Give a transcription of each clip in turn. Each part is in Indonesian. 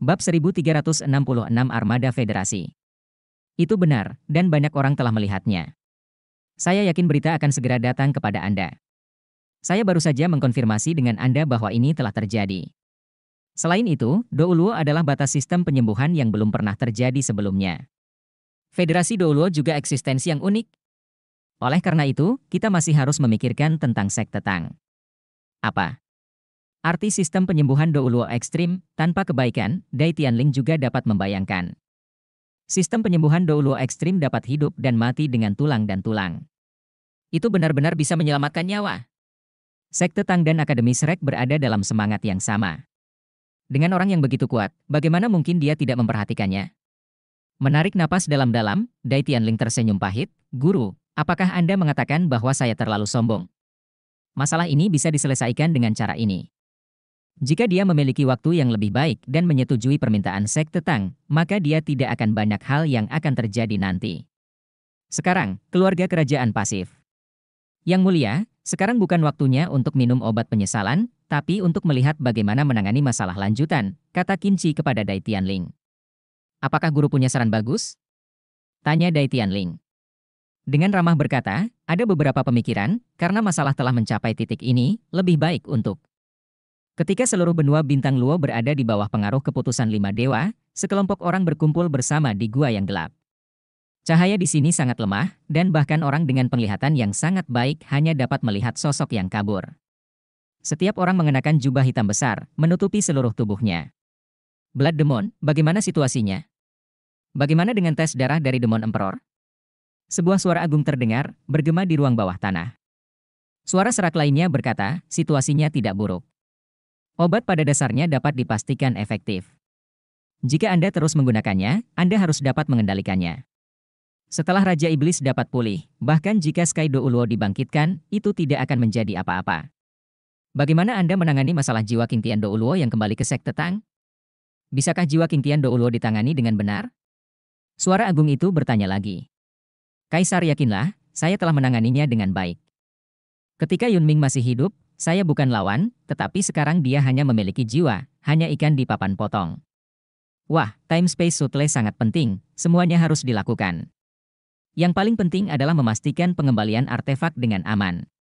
Bab 1366 Armada Federasi. Itu benar, dan banyak orang telah melihatnya. Saya yakin berita akan segera datang kepada Anda. Saya baru saja mengkonfirmasi dengan Anda bahwa ini telah terjadi. Selain itu, Douluo adalah batas sistem penyembuhan yang belum pernah terjadi sebelumnya. Federasi Douluo juga eksistensi yang unik. Oleh karena itu, kita masih harus memikirkan tentang sekte Tang. Apa? Arti sistem penyembuhan Douluo ekstrim, tanpa kebaikan, Dai Tianling juga dapat membayangkan. Sistem penyembuhan Douluo ekstrim dapat hidup dan mati dengan tulang dan tulang. Itu benar-benar bisa menyelamatkan nyawa. Sekte Tang dan Akademi Srek berada dalam semangat yang sama. Dengan orang yang begitu kuat, bagaimana mungkin dia tidak memperhatikannya? Menarik napas dalam-dalam, Dai Tianling tersenyum pahit, Guru, apakah Anda mengatakan bahwa saya terlalu sombong? Masalah ini bisa diselesaikan dengan cara ini. Jika dia memiliki waktu yang lebih baik dan menyetujui permintaan sekte Tang, maka dia tidak akan banyak hal yang akan terjadi nanti. Sekarang, keluarga kerajaan pasif. Yang mulia, sekarang bukan waktunya untuk minum obat penyesalan, tapi untuk melihat bagaimana menangani masalah lanjutan, kata Kinci kepada Dai Tianling. Apakah guru punya saran bagus? Tanya Dai Tianling. Dengan ramah berkata, ada beberapa pemikiran, karena masalah telah mencapai titik ini, lebih baik untuk Ketika seluruh benua bintang Luo berada di bawah pengaruh keputusan lima dewa, sekelompok orang berkumpul bersama di gua yang gelap. Cahaya di sini sangat lemah, dan bahkan orang dengan penglihatan yang sangat baik hanya dapat melihat sosok yang kabur. Setiap orang mengenakan jubah hitam besar, menutupi seluruh tubuhnya. Blood Demon, bagaimana situasinya? Bagaimana dengan tes darah dari Demon Emperor? Sebuah suara agung terdengar, bergema di ruang bawah tanah. Suara serak lainnya berkata, situasinya tidak buruk. Obat pada dasarnya dapat dipastikan efektif. Jika Anda terus menggunakannya, Anda harus dapat mengendalikannya. Setelah Raja Iblis dapat pulih, bahkan jika Skydo Uluo dibangkitkan, itu tidak akan menjadi apa-apa. Bagaimana Anda menangani masalah jiwa King Tian Do Uluo yang kembali ke Sekte Tang? Bisakah jiwa King Tian Do Uluo ditangani dengan benar? Suara agung itu bertanya lagi. Kaisar yakinlah, saya telah menanganinya dengan baik. Ketika Yunming masih hidup, saya bukan lawan, tetapi sekarang dia hanya memiliki jiwa, hanya ikan di papan potong. Wah, time space sutle sangat penting, semuanya harus dilakukan. Yang paling penting adalah memastikan pengembalian artefak dengan aman.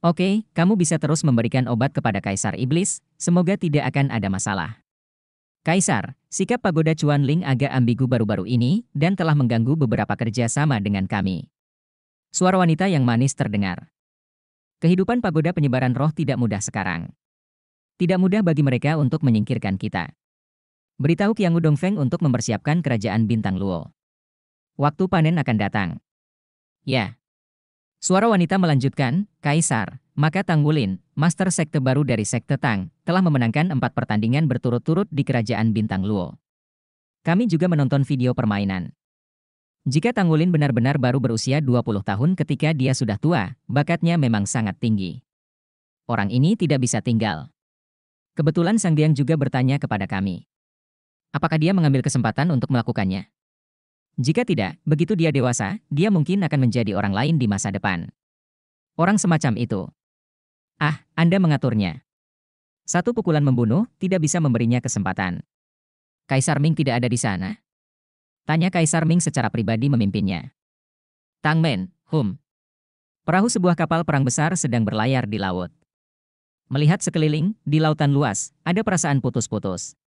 Oke, kamu bisa terus memberikan obat kepada Kaisar Iblis, semoga tidak akan ada masalah. Kaisar, sikap pagoda Chuan Ling agak ambigu baru-baru ini dan telah mengganggu beberapa kerja sama dengan kami. Suara wanita yang manis terdengar. Kehidupan pagoda penyebaran roh tidak mudah sekarang. Tidak mudah bagi mereka untuk menyingkirkan kita. Beritahu Udong Feng untuk mempersiapkan kerajaan bintang Luo. Waktu panen akan datang. Ya. Suara wanita melanjutkan, Kaisar, maka Tang Wulin, master sekte baru dari sekte Tang, telah memenangkan empat pertandingan berturut-turut di kerajaan bintang Luo. Kami juga menonton video permainan. Jika Tanggulin benar-benar baru berusia 20 tahun ketika dia sudah tua, bakatnya memang sangat tinggi. Orang ini tidak bisa tinggal. Kebetulan Sang Diang juga bertanya kepada kami. Apakah dia mengambil kesempatan untuk melakukannya? Jika tidak, begitu dia dewasa, dia mungkin akan menjadi orang lain di masa depan. Orang semacam itu. Ah, Anda mengaturnya. Satu pukulan membunuh tidak bisa memberinya kesempatan. Kaisar Ming tidak ada di sana. Tanya Kaisar Ming secara pribadi memimpinnya. Tang Men, Hum. Perahu sebuah kapal perang besar sedang berlayar di laut. Melihat sekeliling, di lautan luas, ada perasaan putus-putus.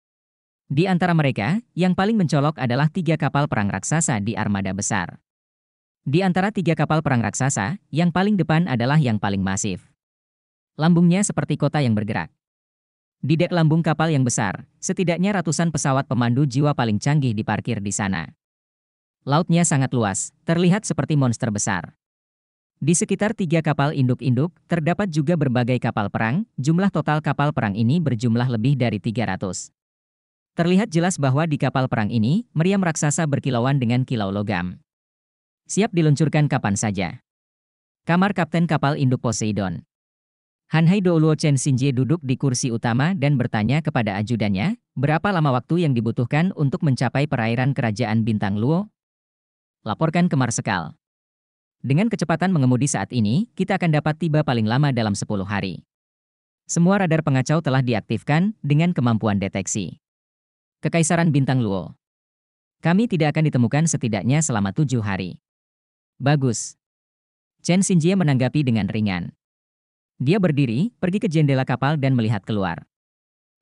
Di antara mereka, yang paling mencolok adalah tiga kapal perang raksasa di armada besar. Di antara tiga kapal perang raksasa, yang paling depan adalah yang paling masif. Lambungnya seperti kota yang bergerak. Di dek lambung kapal yang besar, setidaknya ratusan pesawat pemandu jiwa paling canggih diparkir di sana. Lautnya sangat luas, terlihat seperti monster besar. Di sekitar tiga kapal induk-induk, terdapat juga berbagai kapal perang, jumlah total kapal perang ini berjumlah lebih dari 300. Terlihat jelas bahwa di kapal perang ini, meriam raksasa berkilauan dengan kilau logam. Siap diluncurkan kapan saja. Kamar Kapten Kapal Induk Poseidon Han Haidoulo Chen Xinjie duduk di kursi utama dan bertanya kepada ajudannya, berapa lama waktu yang dibutuhkan untuk mencapai perairan kerajaan Bintang Luo? Laporkan ke Marsekal. Dengan kecepatan mengemudi saat ini, kita akan dapat tiba paling lama dalam 10 hari. Semua radar pengacau telah diaktifkan dengan kemampuan deteksi. Kekaisaran Bintang Luo. Kami tidak akan ditemukan setidaknya selama tujuh hari. Bagus. Chen Xinjie menanggapi dengan ringan. Dia berdiri, pergi ke jendela kapal dan melihat keluar.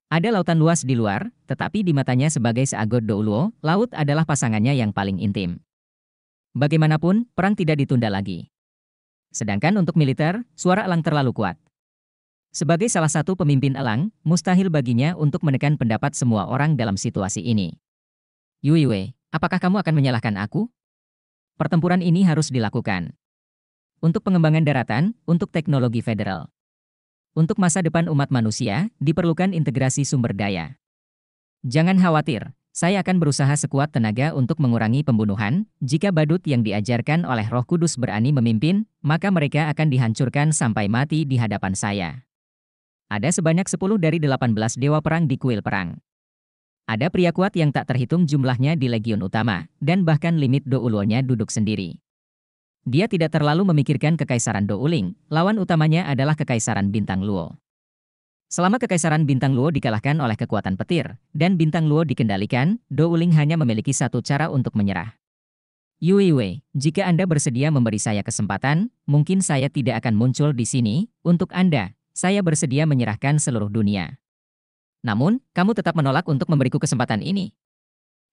Ada lautan luas di luar, tetapi di matanya sebagai seagot Douluo, laut adalah pasangannya yang paling intim. Bagaimanapun, perang tidak ditunda lagi. Sedangkan untuk militer, suara Elang terlalu kuat. Sebagai salah satu pemimpin Elang, mustahil baginya untuk menekan pendapat semua orang dalam situasi ini. Yue, apakah kamu akan menyalahkan aku? Pertempuran ini harus dilakukan. Untuk pengembangan daratan, untuk teknologi federal. Untuk masa depan umat manusia, diperlukan integrasi sumber daya. Jangan khawatir, saya akan berusaha sekuat tenaga untuk mengurangi pembunuhan. Jika badut yang diajarkan oleh Roh Kudus berani memimpin, maka mereka akan dihancurkan sampai mati di hadapan saya. Ada sebanyak 10 dari 18 dewa perang di kuil perang. Ada pria kuat yang tak terhitung jumlahnya di legion utama, dan bahkan limit do duduk sendiri dia tidak terlalu memikirkan Kekaisaran Douling, lawan utamanya adalah Kekaisaran Bintang Luo. Selama Kekaisaran Bintang Luo dikalahkan oleh kekuatan petir, dan Bintang Luo dikendalikan, Douling hanya memiliki satu cara untuk menyerah. Yui Wei, jika Anda bersedia memberi saya kesempatan, mungkin saya tidak akan muncul di sini, untuk Anda, saya bersedia menyerahkan seluruh dunia. Namun, kamu tetap menolak untuk memberiku kesempatan ini.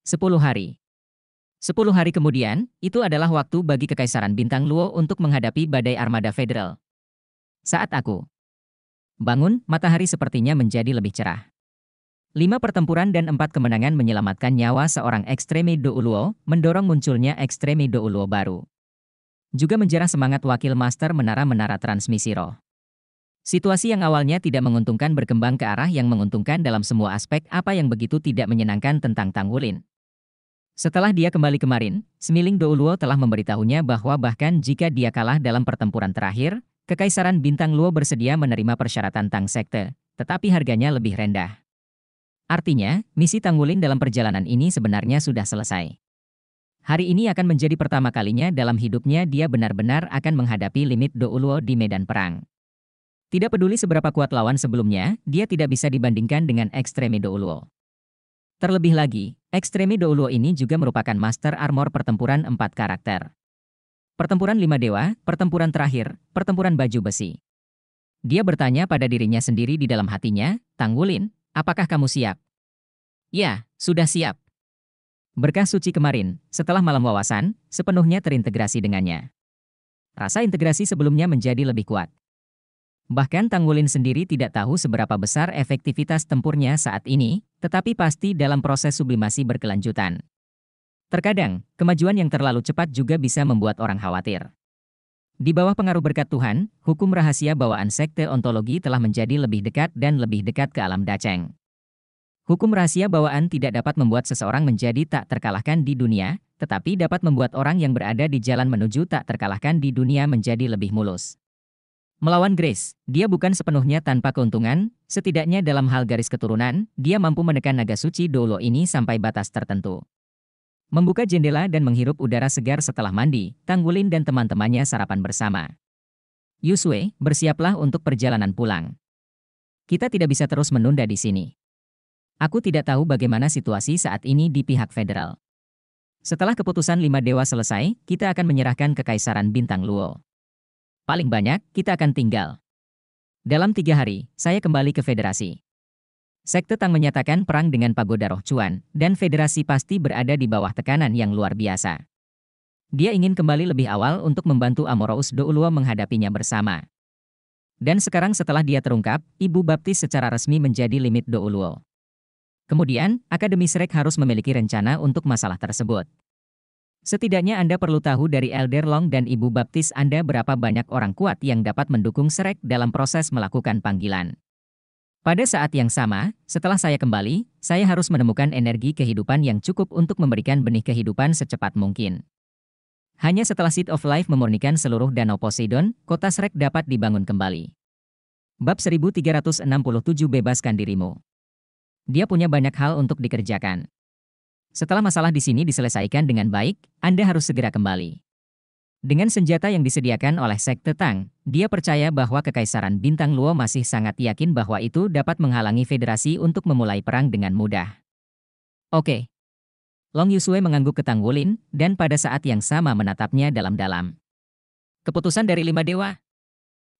10 hari. Sepuluh hari kemudian, itu adalah waktu bagi Kekaisaran Bintang Luo untuk menghadapi badai armada federal. Saat aku bangun, matahari sepertinya menjadi lebih cerah. Lima pertempuran dan empat kemenangan menyelamatkan nyawa seorang ekstremi Douluo, mendorong munculnya ekstremi Douluo baru. Juga menjarah semangat wakil master menara-menara transmisi roh. Situasi yang awalnya tidak menguntungkan berkembang ke arah yang menguntungkan dalam semua aspek apa yang begitu tidak menyenangkan tentang Tang Wulin. Setelah dia kembali kemarin, Smiling Douluo telah memberitahunya bahwa bahkan jika dia kalah dalam pertempuran terakhir, Kekaisaran Bintang Luo bersedia menerima persyaratan Tang Sekte, tetapi harganya lebih rendah. Artinya, misi Wulin dalam perjalanan ini sebenarnya sudah selesai. Hari ini akan menjadi pertama kalinya dalam hidupnya dia benar-benar akan menghadapi limit Douluo di medan perang. Tidak peduli seberapa kuat lawan sebelumnya, dia tidak bisa dibandingkan dengan ekstremi Douluo. Terlebih lagi, ekstremi Douluo ini juga merupakan master armor pertempuran empat karakter. Pertempuran lima dewa, pertempuran terakhir, pertempuran baju besi. Dia bertanya pada dirinya sendiri di dalam hatinya, Tang Wulin, apakah kamu siap? Ya, sudah siap. Berkah suci kemarin, setelah malam wawasan, sepenuhnya terintegrasi dengannya. Rasa integrasi sebelumnya menjadi lebih kuat. Bahkan Tangwulin sendiri tidak tahu seberapa besar efektivitas tempurnya saat ini, tetapi pasti dalam proses sublimasi berkelanjutan. Terkadang, kemajuan yang terlalu cepat juga bisa membuat orang khawatir. Di bawah pengaruh berkat Tuhan, hukum rahasia bawaan sekte ontologi telah menjadi lebih dekat dan lebih dekat ke alam daceng. Hukum rahasia bawaan tidak dapat membuat seseorang menjadi tak terkalahkan di dunia, tetapi dapat membuat orang yang berada di jalan menuju tak terkalahkan di dunia menjadi lebih mulus. Melawan Grace, dia bukan sepenuhnya tanpa keuntungan, setidaknya dalam hal garis keturunan, dia mampu menekan naga suci Dolo ini sampai batas tertentu. Membuka jendela dan menghirup udara segar setelah mandi, Tanggulin dan teman-temannya sarapan bersama. Yusue, bersiaplah untuk perjalanan pulang. Kita tidak bisa terus menunda di sini. Aku tidak tahu bagaimana situasi saat ini di pihak federal. Setelah keputusan lima dewa selesai, kita akan menyerahkan kekaisaran bintang Luo. Paling banyak, kita akan tinggal. Dalam tiga hari, saya kembali ke federasi. Sekte Tang menyatakan perang dengan pagoda roh cuan, dan federasi pasti berada di bawah tekanan yang luar biasa. Dia ingin kembali lebih awal untuk membantu Amorous Doulua menghadapinya bersama. Dan sekarang setelah dia terungkap, Ibu Baptis secara resmi menjadi limit Douluo. Kemudian, Akademi Srek harus memiliki rencana untuk masalah tersebut. Setidaknya Anda perlu tahu dari Elder Long dan Ibu Baptis Anda berapa banyak orang kuat yang dapat mendukung Serek dalam proses melakukan panggilan. Pada saat yang sama, setelah saya kembali, saya harus menemukan energi kehidupan yang cukup untuk memberikan benih kehidupan secepat mungkin. Hanya setelah Seed of Life memurnikan seluruh danau Poseidon, kota Srek dapat dibangun kembali. Bab 1367 Bebaskan Dirimu Dia punya banyak hal untuk dikerjakan. Setelah masalah di sini diselesaikan dengan baik, Anda harus segera kembali. Dengan senjata yang disediakan oleh Sekte Tang, dia percaya bahwa Kekaisaran Bintang Luo masih sangat yakin bahwa itu dapat menghalangi Federasi untuk memulai perang dengan mudah. Oke. Long Yusue mengangguk ke Tang Wulin, dan pada saat yang sama menatapnya dalam-dalam. Keputusan dari lima dewa,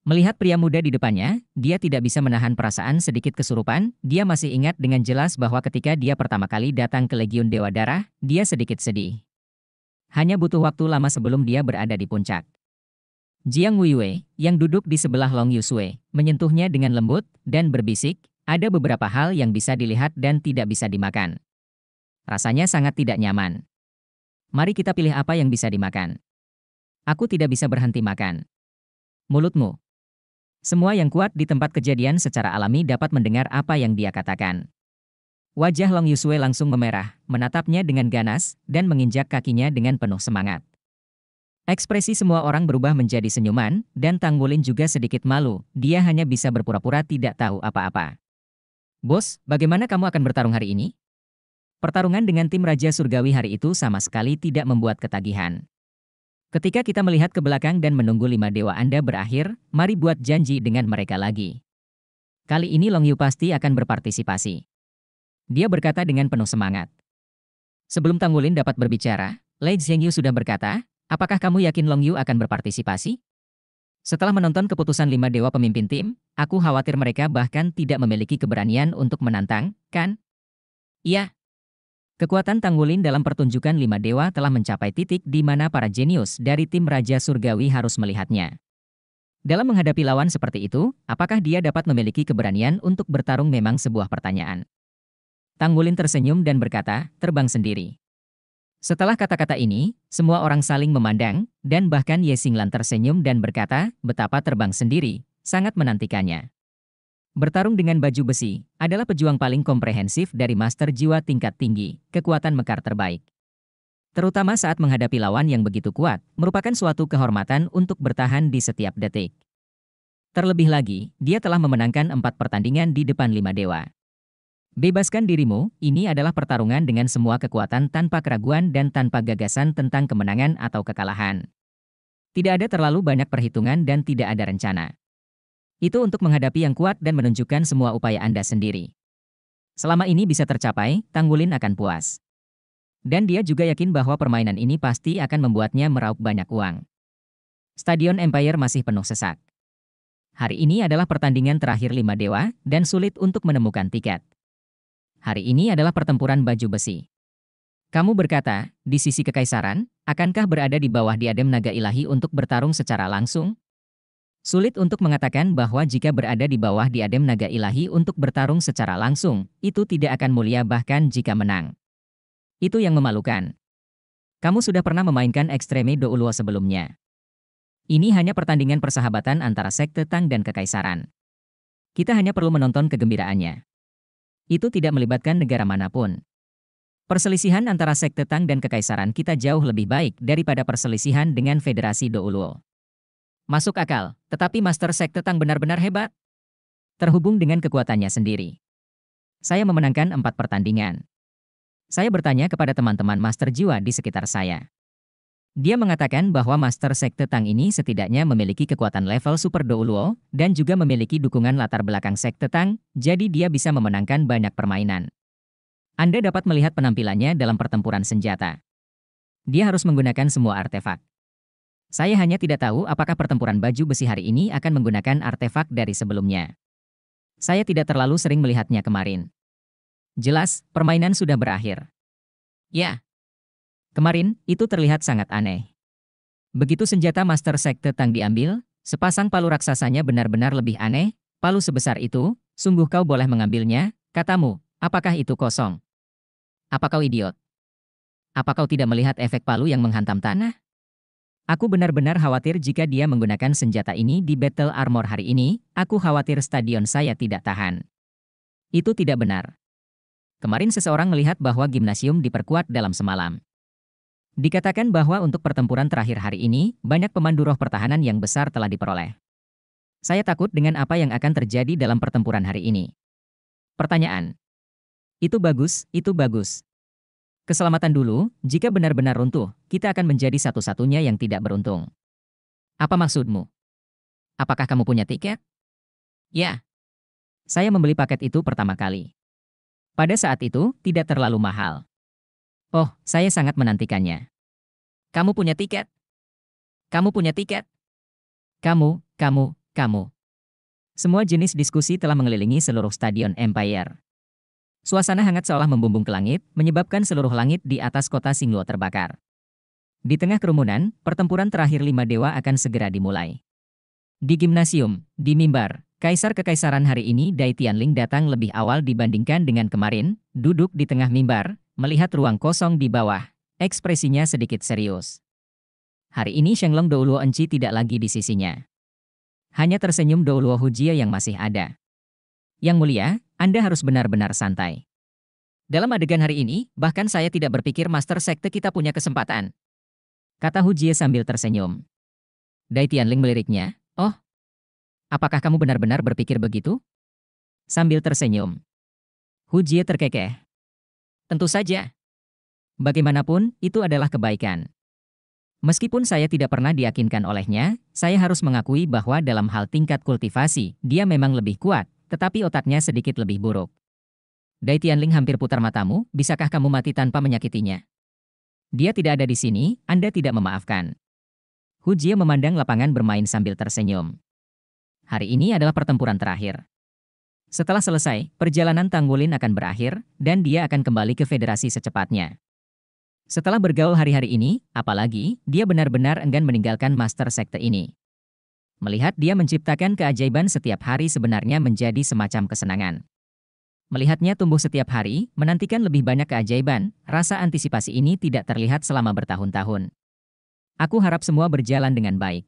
Melihat pria muda di depannya, dia tidak bisa menahan perasaan sedikit kesurupan, dia masih ingat dengan jelas bahwa ketika dia pertama kali datang ke Legiun Dewa Darah, dia sedikit sedih. Hanya butuh waktu lama sebelum dia berada di puncak. Jiang Wuiwei, yang duduk di sebelah Long Yusui, menyentuhnya dengan lembut dan berbisik, ada beberapa hal yang bisa dilihat dan tidak bisa dimakan. Rasanya sangat tidak nyaman. Mari kita pilih apa yang bisa dimakan. Aku tidak bisa berhenti makan. Mulutmu, semua yang kuat di tempat kejadian secara alami dapat mendengar apa yang dia katakan. Wajah Long Yusue langsung memerah, menatapnya dengan ganas, dan menginjak kakinya dengan penuh semangat. Ekspresi semua orang berubah menjadi senyuman, dan Tang Wulin juga sedikit malu, dia hanya bisa berpura-pura tidak tahu apa-apa. Bos, bagaimana kamu akan bertarung hari ini? Pertarungan dengan tim Raja Surgawi hari itu sama sekali tidak membuat ketagihan. Ketika kita melihat ke belakang dan menunggu lima dewa Anda berakhir, mari buat janji dengan mereka lagi. Kali ini Long Yu pasti akan berpartisipasi. Dia berkata dengan penuh semangat. Sebelum Wulin dapat berbicara, Lei Zhengyu sudah berkata, apakah kamu yakin Long Yu akan berpartisipasi? Setelah menonton keputusan lima dewa pemimpin tim, aku khawatir mereka bahkan tidak memiliki keberanian untuk menantang, kan? Iya, Kekuatan Tanggulin dalam pertunjukan lima dewa telah mencapai titik di mana para jenius dari tim Raja Surgawi harus melihatnya. Dalam menghadapi lawan seperti itu, apakah dia dapat memiliki keberanian untuk bertarung memang sebuah pertanyaan. Tanggulin tersenyum dan berkata, terbang sendiri. Setelah kata-kata ini, semua orang saling memandang, dan bahkan Singlan tersenyum dan berkata, betapa terbang sendiri, sangat menantikannya. Bertarung dengan baju besi adalah pejuang paling komprehensif dari master jiwa tingkat tinggi, kekuatan mekar terbaik. Terutama saat menghadapi lawan yang begitu kuat, merupakan suatu kehormatan untuk bertahan di setiap detik. Terlebih lagi, dia telah memenangkan empat pertandingan di depan lima dewa. Bebaskan dirimu, ini adalah pertarungan dengan semua kekuatan tanpa keraguan dan tanpa gagasan tentang kemenangan atau kekalahan. Tidak ada terlalu banyak perhitungan dan tidak ada rencana. Itu untuk menghadapi yang kuat dan menunjukkan semua upaya Anda sendiri. Selama ini bisa tercapai, Tanggulin akan puas. Dan dia juga yakin bahwa permainan ini pasti akan membuatnya meraup banyak uang. Stadion Empire masih penuh sesak. Hari ini adalah pertandingan terakhir lima dewa, dan sulit untuk menemukan tiket. Hari ini adalah pertempuran baju besi. Kamu berkata, di sisi kekaisaran, akankah berada di bawah diadem naga ilahi untuk bertarung secara langsung? Sulit untuk mengatakan bahwa jika berada di bawah diadem naga ilahi untuk bertarung secara langsung, itu tidak akan mulia bahkan jika menang. Itu yang memalukan. Kamu sudah pernah memainkan Extreme Do Ulua sebelumnya. Ini hanya pertandingan persahabatan antara sekte Tang dan Kekaisaran. Kita hanya perlu menonton kegembiraannya. Itu tidak melibatkan negara manapun. Perselisihan antara sekte Tang dan Kekaisaran kita jauh lebih baik daripada perselisihan dengan Federasi Do Uluo. Masuk akal, tetapi Master Tetang benar-benar hebat. Terhubung dengan kekuatannya sendiri. Saya memenangkan empat pertandingan. Saya bertanya kepada teman-teman Master Jiwa di sekitar saya. Dia mengatakan bahwa Master Sekte Tang ini setidaknya memiliki kekuatan level Super Douluo dan juga memiliki dukungan latar belakang Sekte Tang, jadi dia bisa memenangkan banyak permainan. Anda dapat melihat penampilannya dalam pertempuran senjata. Dia harus menggunakan semua artefak. Saya hanya tidak tahu apakah pertempuran baju besi hari ini akan menggunakan artefak dari sebelumnya. Saya tidak terlalu sering melihatnya kemarin. Jelas, permainan sudah berakhir. Ya. Kemarin, itu terlihat sangat aneh. Begitu senjata Master Sekte Tang diambil, sepasang palu raksasanya benar-benar lebih aneh, palu sebesar itu, sungguh kau boleh mengambilnya, katamu, apakah itu kosong? Apa kau idiot? Apa kau tidak melihat efek palu yang menghantam tanah? Aku benar-benar khawatir jika dia menggunakan senjata ini di Battle Armor hari ini, aku khawatir stadion saya tidak tahan. Itu tidak benar. Kemarin seseorang melihat bahwa gimnasium diperkuat dalam semalam. Dikatakan bahwa untuk pertempuran terakhir hari ini, banyak pemandu roh pertahanan yang besar telah diperoleh. Saya takut dengan apa yang akan terjadi dalam pertempuran hari ini. Pertanyaan. Itu bagus, itu bagus. Keselamatan dulu, jika benar-benar runtuh, kita akan menjadi satu-satunya yang tidak beruntung. Apa maksudmu? Apakah kamu punya tiket? Ya. Saya membeli paket itu pertama kali. Pada saat itu, tidak terlalu mahal. Oh, saya sangat menantikannya. Kamu punya tiket? Kamu punya tiket? Kamu, kamu, kamu. Semua jenis diskusi telah mengelilingi seluruh stadion Empire. Suasana hangat seolah membumbung ke langit, menyebabkan seluruh langit di atas kota Singluo terbakar. Di tengah kerumunan, pertempuran terakhir lima dewa akan segera dimulai. Di gimnasium, di mimbar, kaisar kekaisaran hari ini Dai Tianling datang lebih awal dibandingkan dengan kemarin, duduk di tengah mimbar, melihat ruang kosong di bawah, ekspresinya sedikit serius. Hari ini Shenglong Douluo Enci tidak lagi di sisinya. Hanya tersenyum Douluo Hujia yang masih ada. Yang mulia, anda harus benar-benar santai. Dalam adegan hari ini, bahkan saya tidak berpikir master sekte kita punya kesempatan. Kata Hu Jie sambil tersenyum. Dai Tianling meliriknya, Oh, apakah kamu benar-benar berpikir begitu? Sambil tersenyum. Hu Jie terkekeh. Tentu saja. Bagaimanapun, itu adalah kebaikan. Meskipun saya tidak pernah diyakinkan olehnya, saya harus mengakui bahwa dalam hal tingkat kultivasi, dia memang lebih kuat, tetapi otaknya sedikit lebih buruk. Dai Tianling hampir putar matamu, bisakah kamu mati tanpa menyakitinya? Dia tidak ada di sini, Anda tidak memaafkan. Hu Jie memandang lapangan bermain sambil tersenyum. Hari ini adalah pertempuran terakhir. Setelah selesai, perjalanan Tang Wulin akan berakhir, dan dia akan kembali ke federasi secepatnya. Setelah bergaul hari-hari ini, apalagi, dia benar-benar enggan meninggalkan master sekte ini. Melihat dia menciptakan keajaiban setiap hari sebenarnya menjadi semacam kesenangan. Melihatnya tumbuh setiap hari, menantikan lebih banyak keajaiban, rasa antisipasi ini tidak terlihat selama bertahun-tahun. Aku harap semua berjalan dengan baik.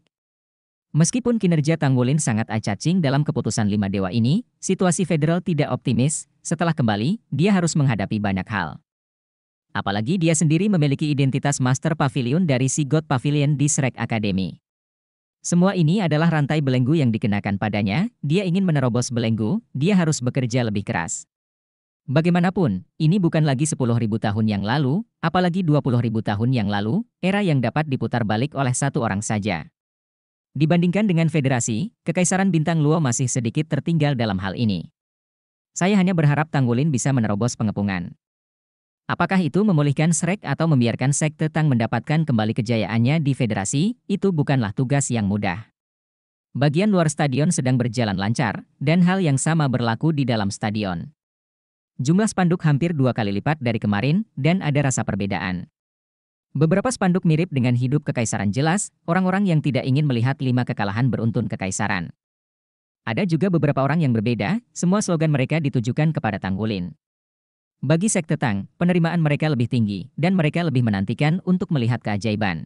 Meskipun kinerja Tanggulin sangat acacing dalam keputusan lima dewa ini, situasi federal tidak optimis, setelah kembali, dia harus menghadapi banyak hal. Apalagi dia sendiri memiliki identitas Master Pavilion dari Sigot Pavilion di Shrek Academy. Semua ini adalah rantai belenggu yang dikenakan padanya, dia ingin menerobos belenggu, dia harus bekerja lebih keras. Bagaimanapun, ini bukan lagi 10.000 tahun yang lalu, apalagi 20.000 tahun yang lalu, era yang dapat diputar balik oleh satu orang saja. Dibandingkan dengan federasi, kekaisaran bintang Luo masih sedikit tertinggal dalam hal ini. Saya hanya berharap Tanggulin bisa menerobos pengepungan. Apakah itu memulihkan Shrek atau membiarkan Sekte Tang mendapatkan kembali kejayaannya di federasi, itu bukanlah tugas yang mudah. Bagian luar stadion sedang berjalan lancar, dan hal yang sama berlaku di dalam stadion. Jumlah spanduk hampir dua kali lipat dari kemarin, dan ada rasa perbedaan. Beberapa spanduk mirip dengan hidup kekaisaran jelas, orang-orang yang tidak ingin melihat lima kekalahan beruntun kekaisaran. Ada juga beberapa orang yang berbeda, semua slogan mereka ditujukan kepada Tanggulin. Bagi sekte Tang, penerimaan mereka lebih tinggi, dan mereka lebih menantikan untuk melihat keajaiban.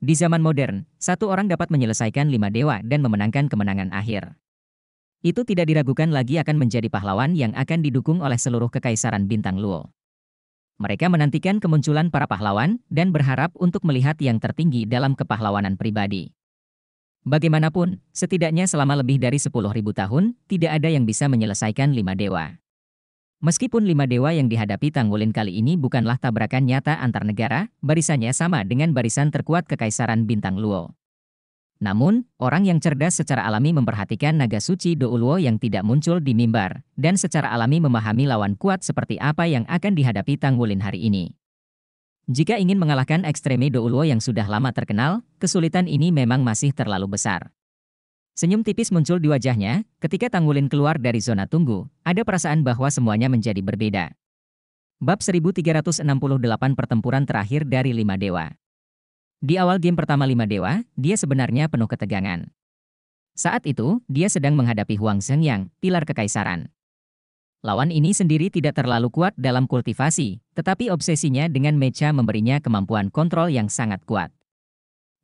Di zaman modern, satu orang dapat menyelesaikan lima dewa dan memenangkan kemenangan akhir. Itu tidak diragukan lagi akan menjadi pahlawan yang akan didukung oleh seluruh kekaisaran bintang Luo. Mereka menantikan kemunculan para pahlawan dan berharap untuk melihat yang tertinggi dalam kepahlawanan pribadi. Bagaimanapun, setidaknya selama lebih dari 10.000 tahun, tidak ada yang bisa menyelesaikan lima dewa. Meskipun lima dewa yang dihadapi Wulin kali ini bukanlah tabrakan nyata antar negara, barisannya sama dengan barisan terkuat Kekaisaran Bintang Luo. Namun, orang yang cerdas secara alami memperhatikan naga suci Douluo yang tidak muncul di mimbar, dan secara alami memahami lawan kuat seperti apa yang akan dihadapi Wulin hari ini. Jika ingin mengalahkan ekstreme Douluo yang sudah lama terkenal, kesulitan ini memang masih terlalu besar. Senyum tipis muncul di wajahnya ketika Wulin keluar dari zona tunggu. Ada perasaan bahwa semuanya menjadi berbeda. Bab 1368 pertempuran terakhir dari Lima Dewa. Di awal game pertama Lima Dewa, dia sebenarnya penuh ketegangan. Saat itu, dia sedang menghadapi Huang Yang, pilar kekaisaran. Lawan ini sendiri tidak terlalu kuat dalam kultivasi, tetapi obsesinya dengan mecha memberinya kemampuan kontrol yang sangat kuat.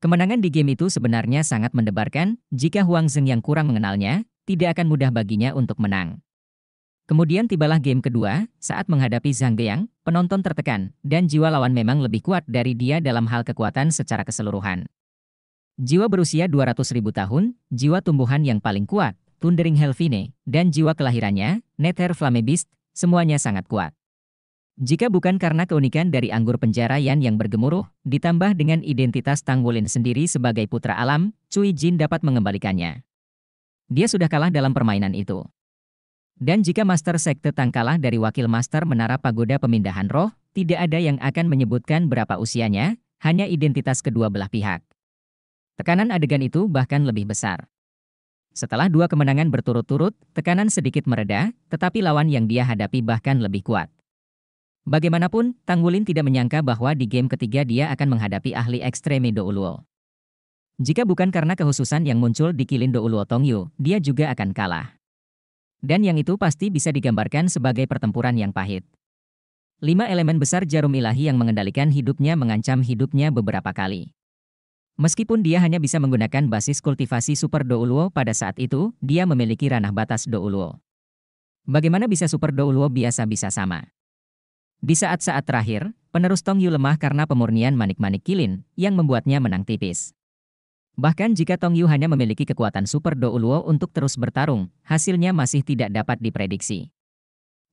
Kemenangan di game itu sebenarnya sangat mendebarkan, jika Huang Zeng yang kurang mengenalnya, tidak akan mudah baginya untuk menang. Kemudian tibalah game kedua, saat menghadapi Zhang Geyang, penonton tertekan, dan jiwa lawan memang lebih kuat dari dia dalam hal kekuatan secara keseluruhan. Jiwa berusia 200 ribu tahun, jiwa tumbuhan yang paling kuat, Thundering Helvine, dan jiwa kelahirannya, Nether Flame Beast, semuanya sangat kuat. Jika bukan karena keunikan dari anggur penjara yang bergemuruh, ditambah dengan identitas Tang Wulin sendiri sebagai putra alam, Cui Jin dapat mengembalikannya. Dia sudah kalah dalam permainan itu. Dan jika Master Sekte Tang kalah dari Wakil Master Menara Pagoda Pemindahan Roh, tidak ada yang akan menyebutkan berapa usianya, hanya identitas kedua belah pihak. Tekanan adegan itu bahkan lebih besar. Setelah dua kemenangan berturut-turut, tekanan sedikit mereda, tetapi lawan yang dia hadapi bahkan lebih kuat. Bagaimanapun, Tang Wulin tidak menyangka bahwa di game ketiga dia akan menghadapi ahli ekstreme Douluo. Jika bukan karena kehususan yang muncul di Kilin Douluo Tongyu, dia juga akan kalah. Dan yang itu pasti bisa digambarkan sebagai pertempuran yang pahit. Lima elemen besar jarum ilahi yang mengendalikan hidupnya mengancam hidupnya beberapa kali. Meskipun dia hanya bisa menggunakan basis kultivasi Super Douluo pada saat itu, dia memiliki ranah batas Douluo. Bagaimana bisa Super Douluo biasa bisa sama? Di saat-saat terakhir, penerus Tong Yu lemah karena pemurnian manik-manik kilin, yang membuatnya menang tipis. Bahkan jika Tong Yu hanya memiliki kekuatan Super Do Uluo untuk terus bertarung, hasilnya masih tidak dapat diprediksi.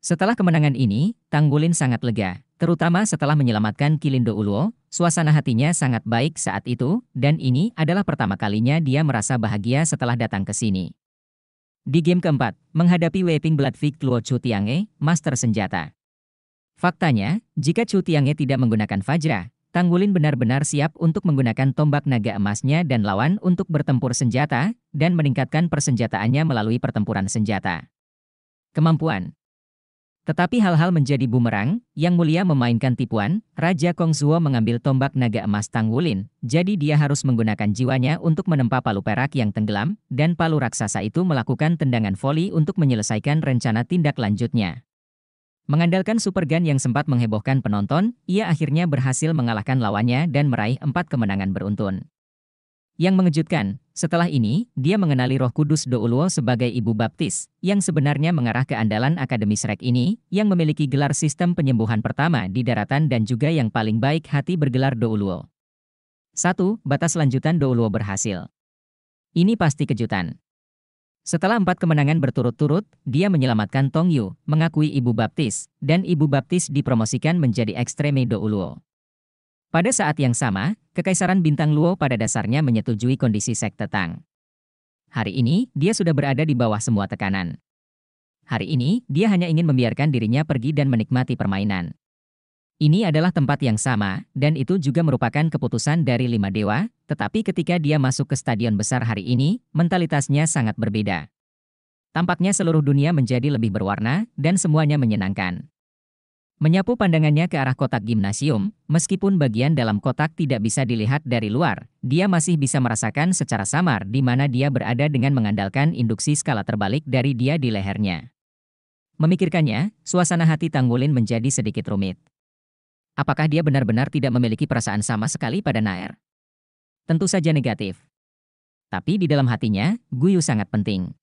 Setelah kemenangan ini, Tang Gulin sangat lega, terutama setelah menyelamatkan Kilin Do Uluo, suasana hatinya sangat baik saat itu, dan ini adalah pertama kalinya dia merasa bahagia setelah datang ke sini. Di game keempat, menghadapi Weeping Blood Vic Luo Chu Tiange, Master Senjata. Faktanya, jika Chu tidak menggunakan Fajra, Tanggulin benar-benar siap untuk menggunakan tombak naga emasnya dan lawan untuk bertempur senjata, dan meningkatkan persenjataannya melalui pertempuran senjata. Kemampuan Tetapi hal-hal menjadi bumerang, yang mulia memainkan tipuan, Raja Kongzuo mengambil tombak naga emas Tanggulin, jadi dia harus menggunakan jiwanya untuk menempa palu perak yang tenggelam, dan palu raksasa itu melakukan tendangan voli untuk menyelesaikan rencana tindak lanjutnya. Mengandalkan supergun yang sempat menghebohkan penonton, ia akhirnya berhasil mengalahkan lawannya dan meraih empat kemenangan beruntun. Yang mengejutkan, setelah ini, dia mengenali roh kudus Douluo sebagai ibu baptis, yang sebenarnya mengarah ke andalan Akademi Shrek ini, yang memiliki gelar sistem penyembuhan pertama di daratan dan juga yang paling baik hati bergelar Douluo. 1. Batas lanjutan Douluo berhasil. Ini pasti kejutan. Setelah empat kemenangan berturut-turut, dia menyelamatkan Tong Yu, mengakui Ibu Baptis, dan Ibu Baptis dipromosikan menjadi Extremedo Uluo. Pada saat yang sama, Kekaisaran Bintang Luo pada dasarnya menyetujui kondisi Sekte Tang. Hari ini, dia sudah berada di bawah semua tekanan. Hari ini, dia hanya ingin membiarkan dirinya pergi dan menikmati permainan. Ini adalah tempat yang sama, dan itu juga merupakan keputusan dari lima dewa, tetapi ketika dia masuk ke stadion besar hari ini, mentalitasnya sangat berbeda. Tampaknya seluruh dunia menjadi lebih berwarna, dan semuanya menyenangkan. Menyapu pandangannya ke arah kotak gimnasium, meskipun bagian dalam kotak tidak bisa dilihat dari luar, dia masih bisa merasakan secara samar di mana dia berada dengan mengandalkan induksi skala terbalik dari dia di lehernya. Memikirkannya, suasana hati Tangwulin menjadi sedikit rumit. Apakah dia benar-benar tidak memiliki perasaan sama sekali pada Nair? Tentu saja negatif. Tapi di dalam hatinya, Guyu sangat penting.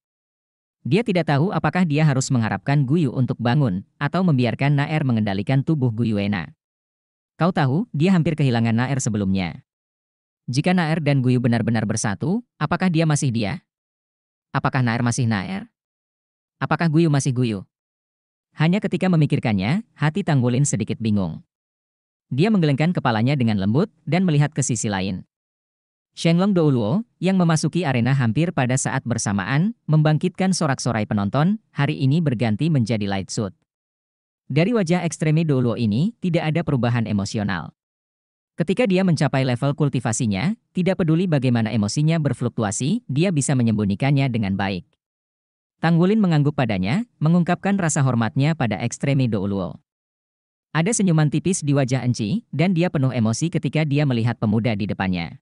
Dia tidak tahu apakah dia harus mengharapkan Guyu untuk bangun, atau membiarkan Nair mengendalikan tubuh Guyuena. Kau tahu, dia hampir kehilangan Nair sebelumnya. Jika Nair dan Guyu benar-benar bersatu, apakah dia masih dia? Apakah Nair masih Nair? Apakah Guyu masih Guyu? Hanya ketika memikirkannya, hati Tanggulin sedikit bingung. Dia menggelengkan kepalanya dengan lembut dan melihat ke sisi lain. Shenglong Douluo, yang memasuki arena hampir pada saat bersamaan, membangkitkan sorak-sorai penonton, hari ini berganti menjadi light suit. Dari wajah ekstremi Douluo ini, tidak ada perubahan emosional. Ketika dia mencapai level kultivasinya, tidak peduli bagaimana emosinya berfluktuasi, dia bisa menyembunyikannya dengan baik. Tang Wulin mengangguk padanya, mengungkapkan rasa hormatnya pada ekstremi Douluo. Ada senyuman tipis di wajah Enci, dan dia penuh emosi ketika dia melihat pemuda di depannya.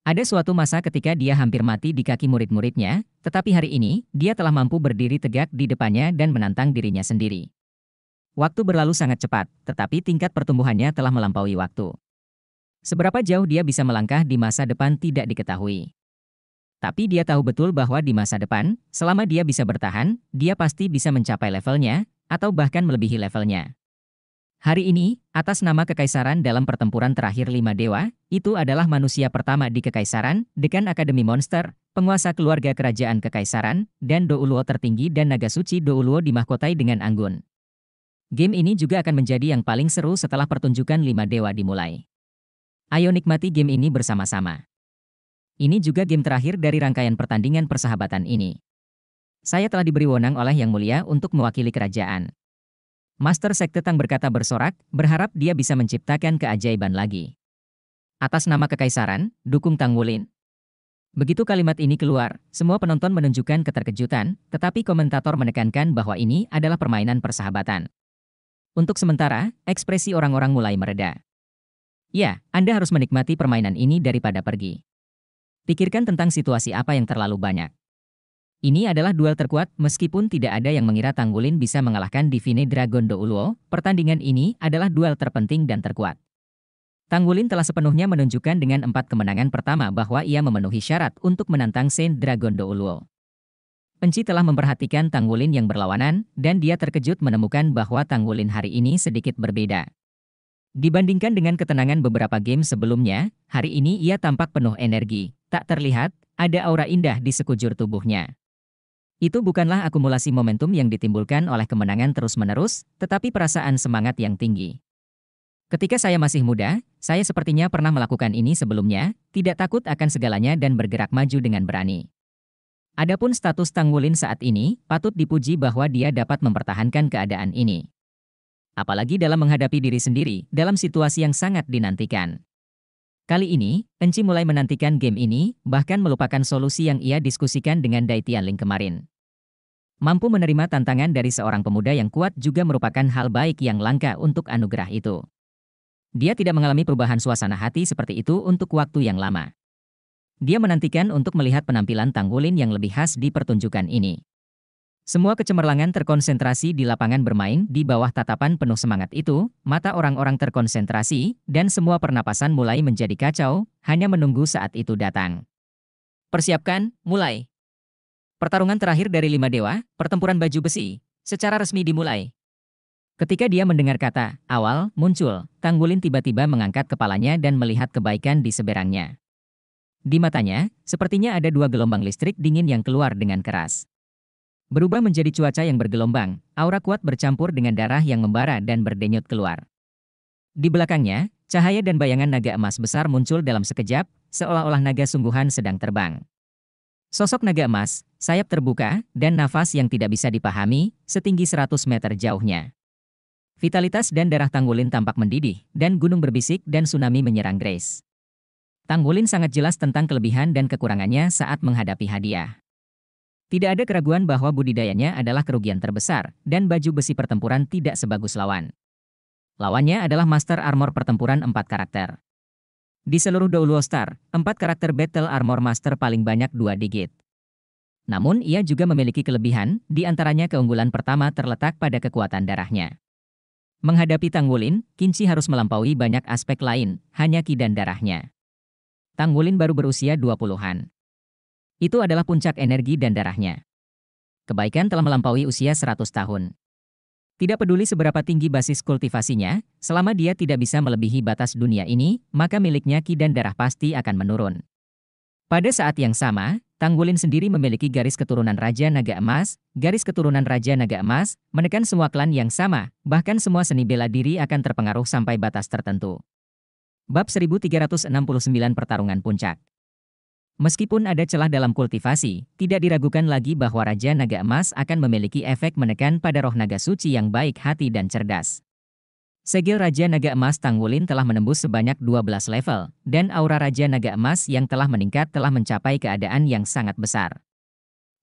Ada suatu masa ketika dia hampir mati di kaki murid-muridnya, tetapi hari ini, dia telah mampu berdiri tegak di depannya dan menantang dirinya sendiri. Waktu berlalu sangat cepat, tetapi tingkat pertumbuhannya telah melampaui waktu. Seberapa jauh dia bisa melangkah di masa depan tidak diketahui. Tapi dia tahu betul bahwa di masa depan, selama dia bisa bertahan, dia pasti bisa mencapai levelnya, atau bahkan melebihi levelnya. Hari ini, atas nama kekaisaran dalam pertempuran terakhir lima dewa, itu adalah manusia pertama di kekaisaran, dekan Akademi Monster, penguasa keluarga kerajaan kekaisaran, dan Douluo tertinggi dan naga suci Douluo dimahkotai dengan anggun. Game ini juga akan menjadi yang paling seru setelah pertunjukan lima dewa dimulai. Ayo nikmati game ini bersama-sama. Ini juga game terakhir dari rangkaian pertandingan persahabatan ini. Saya telah diberi wewenang oleh Yang Mulia untuk mewakili kerajaan. Master Sekte Tang berkata bersorak, berharap dia bisa menciptakan keajaiban lagi. Atas nama kekaisaran, dukung Tang Wulin. Begitu kalimat ini keluar, semua penonton menunjukkan keterkejutan, tetapi komentator menekankan bahwa ini adalah permainan persahabatan. Untuk sementara, ekspresi orang-orang mulai mereda. Ya, Anda harus menikmati permainan ini daripada pergi. Pikirkan tentang situasi apa yang terlalu banyak. Ini adalah duel terkuat meskipun tidak ada yang mengira Tanggulin bisa mengalahkan Divine Dragon Douluo, pertandingan ini adalah duel terpenting dan terkuat. Tanggulin telah sepenuhnya menunjukkan dengan empat kemenangan pertama bahwa ia memenuhi syarat untuk menantang Saint Dragon Douluo. Penci telah memperhatikan Tanggulin yang berlawanan, dan dia terkejut menemukan bahwa Tanggulin hari ini sedikit berbeda. Dibandingkan dengan ketenangan beberapa game sebelumnya, hari ini ia tampak penuh energi, tak terlihat, ada aura indah di sekujur tubuhnya. Itu bukanlah akumulasi momentum yang ditimbulkan oleh kemenangan terus-menerus, tetapi perasaan semangat yang tinggi. Ketika saya masih muda, saya sepertinya pernah melakukan ini sebelumnya, tidak takut akan segalanya dan bergerak maju dengan berani. Adapun status Tang Wulin saat ini, patut dipuji bahwa dia dapat mempertahankan keadaan ini. Apalagi dalam menghadapi diri sendiri, dalam situasi yang sangat dinantikan. Kali ini, Enci mulai menantikan game ini, bahkan melupakan solusi yang ia diskusikan dengan Dai Tianling kemarin. Mampu menerima tantangan dari seorang pemuda yang kuat juga merupakan hal baik yang langka untuk anugerah itu. Dia tidak mengalami perubahan suasana hati seperti itu untuk waktu yang lama. Dia menantikan untuk melihat penampilan Tang Wulin yang lebih khas di pertunjukan ini. Semua kecemerlangan terkonsentrasi di lapangan bermain di bawah tatapan penuh semangat itu, mata orang-orang terkonsentrasi, dan semua pernapasan mulai menjadi kacau, hanya menunggu saat itu datang. Persiapkan, mulai. Pertarungan terakhir dari lima dewa, pertempuran baju besi, secara resmi dimulai. Ketika dia mendengar kata, awal, muncul, Tanggulin tiba-tiba mengangkat kepalanya dan melihat kebaikan di seberangnya. Di matanya, sepertinya ada dua gelombang listrik dingin yang keluar dengan keras. Berubah menjadi cuaca yang bergelombang, aura kuat bercampur dengan darah yang membara dan berdenyut keluar. Di belakangnya, cahaya dan bayangan naga emas besar muncul dalam sekejap, seolah-olah naga sungguhan sedang terbang. Sosok naga emas, sayap terbuka, dan nafas yang tidak bisa dipahami, setinggi 100 meter jauhnya. Vitalitas dan darah Tanggulin tampak mendidih, dan gunung berbisik dan tsunami menyerang Grace. Tanggulin sangat jelas tentang kelebihan dan kekurangannya saat menghadapi hadiah. Tidak ada keraguan bahwa budidayanya adalah kerugian terbesar, dan baju besi pertempuran tidak sebagus lawan. Lawannya adalah Master Armor pertempuran empat karakter. Di seluruh Douluo Star, empat karakter Battle Armor Master paling banyak dua digit. Namun ia juga memiliki kelebihan, di antaranya keunggulan pertama terletak pada kekuatan darahnya. Menghadapi Tang Wulin, Kinci harus melampaui banyak aspek lain, hanya ki dan darahnya. Tang Wulin baru berusia 20-an. Itu adalah puncak energi dan darahnya. Kebaikan telah melampaui usia 100 tahun. Tidak peduli seberapa tinggi basis kultivasinya, selama dia tidak bisa melebihi batas dunia ini, maka miliknya ki dan darah pasti akan menurun. Pada saat yang sama, Tanggulin sendiri memiliki garis keturunan Raja Naga Emas, garis keturunan Raja Naga Emas, menekan semua klan yang sama, bahkan semua seni bela diri akan terpengaruh sampai batas tertentu. Bab 1369 Pertarungan Puncak Meskipun ada celah dalam kultivasi, tidak diragukan lagi bahwa Raja Naga Emas akan memiliki efek menekan pada roh naga suci yang baik hati dan cerdas. Segel Raja Naga Emas Tang Wulin telah menembus sebanyak 12 level, dan aura Raja Naga Emas yang telah meningkat telah mencapai keadaan yang sangat besar.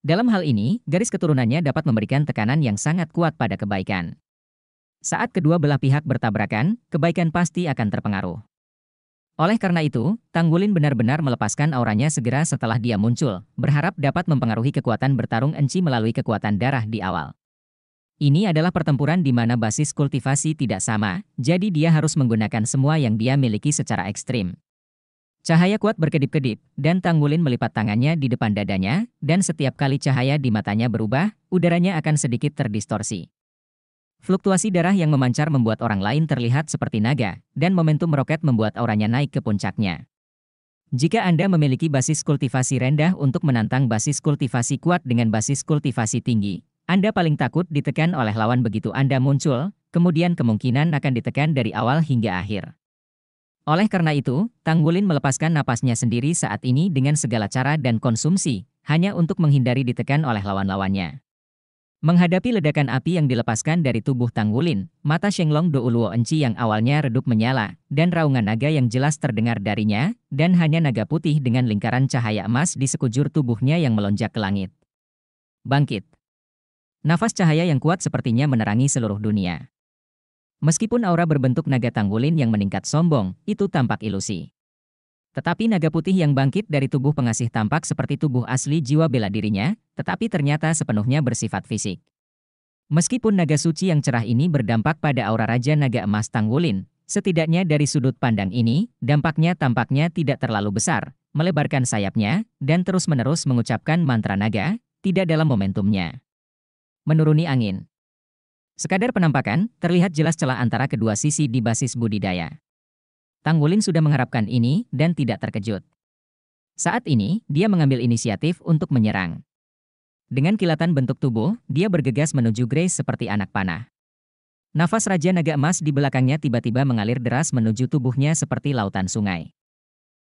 Dalam hal ini, garis keturunannya dapat memberikan tekanan yang sangat kuat pada kebaikan. Saat kedua belah pihak bertabrakan, kebaikan pasti akan terpengaruh. Oleh karena itu, Tanggulin benar-benar melepaskan auranya segera setelah dia muncul, berharap dapat mempengaruhi kekuatan bertarung Enci melalui kekuatan darah di awal. Ini adalah pertempuran di mana basis kultivasi tidak sama, jadi dia harus menggunakan semua yang dia miliki secara ekstrim. Cahaya kuat berkedip-kedip, dan Tanggulin melipat tangannya di depan dadanya, dan setiap kali cahaya di matanya berubah, udaranya akan sedikit terdistorsi. Fluktuasi darah yang memancar membuat orang lain terlihat seperti naga, dan momentum meroket membuat auranya naik ke puncaknya. Jika Anda memiliki basis kultivasi rendah untuk menantang basis kultivasi kuat dengan basis kultivasi tinggi, Anda paling takut ditekan oleh lawan begitu Anda muncul, kemudian kemungkinan akan ditekan dari awal hingga akhir. Oleh karena itu, Tang Wulin melepaskan napasnya sendiri saat ini dengan segala cara dan konsumsi, hanya untuk menghindari ditekan oleh lawan-lawannya. Menghadapi ledakan api yang dilepaskan dari tubuh Tanggulin, mata Shenglong Uluo Enci yang awalnya redup menyala, dan raungan naga yang jelas terdengar darinya, dan hanya naga putih dengan lingkaran cahaya emas di sekujur tubuhnya yang melonjak ke langit. Bangkit. Nafas cahaya yang kuat sepertinya menerangi seluruh dunia. Meskipun aura berbentuk naga Tanggulin yang meningkat sombong, itu tampak ilusi. Tetapi naga putih yang bangkit dari tubuh pengasih tampak seperti tubuh asli jiwa bela dirinya, tetapi ternyata sepenuhnya bersifat fisik. Meskipun naga suci yang cerah ini berdampak pada aura Raja Naga Emas Tanggulin, setidaknya dari sudut pandang ini, dampaknya tampaknya tidak terlalu besar, melebarkan sayapnya, dan terus-menerus mengucapkan mantra naga, tidak dalam momentumnya. Menuruni angin. Sekadar penampakan, terlihat jelas celah antara kedua sisi di basis budidaya. Tang Wulin sudah mengharapkan ini dan tidak terkejut. Saat ini, dia mengambil inisiatif untuk menyerang. Dengan kilatan bentuk tubuh, dia bergegas menuju Grace seperti anak panah. Nafas Raja Naga Emas di belakangnya tiba-tiba mengalir deras menuju tubuhnya seperti lautan sungai.